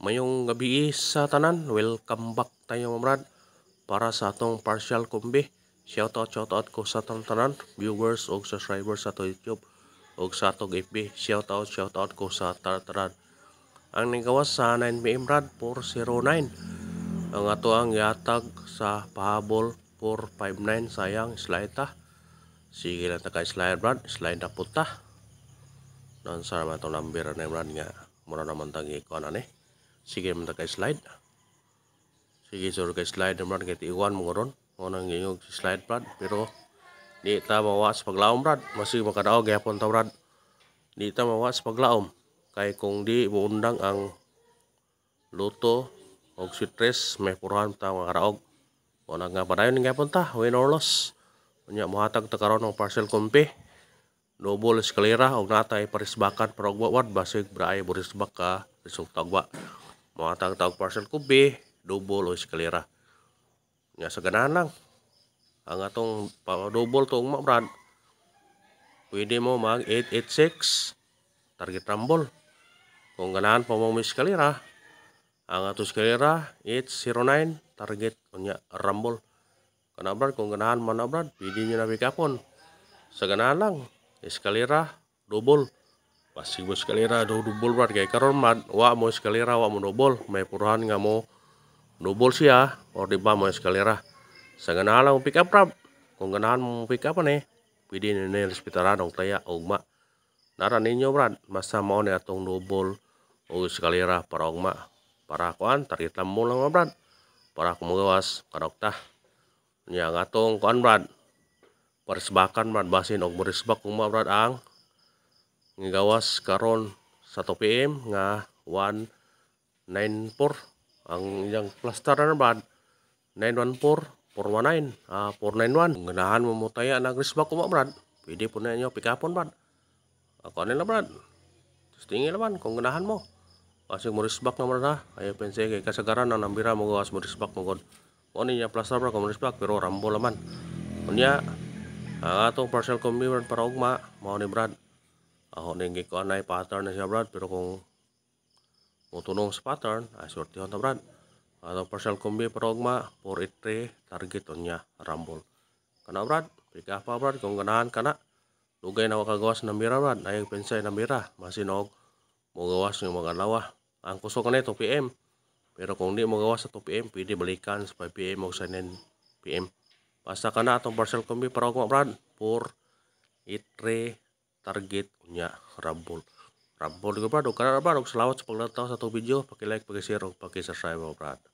Mayong gabi sa tanan, welcome back tayo mamrad para sa atong partial kumbi. Shoutout, shoutout ko sa atong tanan, viewers o subscribers sa ato YouTube o sa atong FB. Shoutout, shoutout ko sa tanan. Ang nagawas sa 9pm brad, 409. Ang ato ang yatag sa pahabol 459 sayang slide ta. Sige lang ta kay slide brad, slide na puta. Nansa naman itong number na brad nga. Mura naman tangi ko na Eh. sige man ka slide sige so ka slide man kay iwan mo ron mo nang slide brad pero di ta mawas paglaom brad masig makadaog gyapon ta brad di ta mawas paglaom kay kung di muundang ang luto og sitres may purahan ta makadaog mo nang nga padayon gyapon ta win or loss unya mohatag ta karon og parcel kompe double eskalera og natay parisbakan parogwa wad basig braay burisbak ka Mga tawag parcel ko B, double o iskalera. Nga sa gananang. Ang atong double tong brad Pwede mo mag 886 target rambol Kung ganahan pa mo sekelira, iskalera, ang ato iskalera 809 target kunya rambol, brad, kung ganahan man brad, pwede nyo na pick upon. Sa ganahan lang, iskalera double pasti sekali ra do double berat kayak karon mat wa mo eskalera, wa mo double, may puruhan nga mo double siya or di ba mo sekali Sa ganahan mau pick up rap mau ganahan mo pick up ani, dong ni ni respetaran taya ogma Nara ninyo brad, masa mau ni atong double o oh, ra para ogma Para kuan tarit mulang mo lang brad. Para kumagawas kadokta. Nya atong berat brad. Parisbakan brad basin og morisbak ugma brad ang ngegawas karon 1 PM nga 194 ang yang plaster na bad 914 419 ah 491 ganahan mo mutaya na grisba ko brad pwede po na inyo pikapon brad ako nila brad tinggi naman kung ganahan mo kasi mo risbak na brad ha ayo pensi kay kasagaran na nambira mo gawas mo risbak mo god mo niya plaster brad kung risbak pero rambo laman kunya ang partial parcel commitment para ugma mo ni brad Ako na yung ah, na pattern na siya brad. Pero kung mutunong sa pattern, ay sortihon na brad. Atong partial kombi progma 483, target on niya, rumble. Kana brad, pika pa brad, kung ganahan ka na. Lugay na wakagawas na mira brad, ayong pensay na mira, masinog. Mugawas yung mga lawa. Ang kusok na ito, PM. Pero kung di mo gawa sa 2 PM, pwede balikan sa 5 PM o sa 9 PM. Basta ka na itong parcel kombi progma brad. 483 target punya rambut rambut juga baru karena bro selawat sepuluh tahun satu video pakai like pakai share pakai subscribe berat